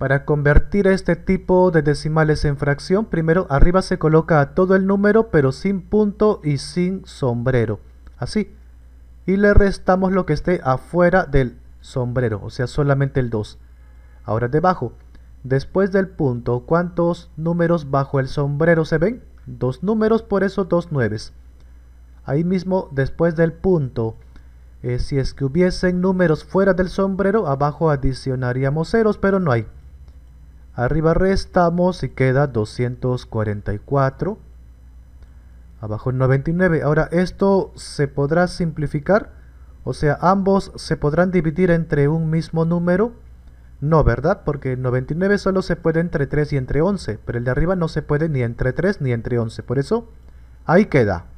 Para convertir este tipo de decimales en fracción, primero arriba se coloca todo el número pero sin punto y sin sombrero. Así. Y le restamos lo que esté afuera del sombrero, o sea solamente el 2. Ahora debajo, después del punto, ¿cuántos números bajo el sombrero se ven? Dos números, por eso dos nueves. Ahí mismo, después del punto, eh, si es que hubiesen números fuera del sombrero, abajo adicionaríamos ceros, pero no hay. Arriba restamos y queda 244. Abajo 99. Ahora esto se podrá simplificar. O sea, ambos se podrán dividir entre un mismo número. No, ¿verdad? Porque 99 solo se puede entre 3 y entre 11. Pero el de arriba no se puede ni entre 3 ni entre 11. Por eso, ahí queda.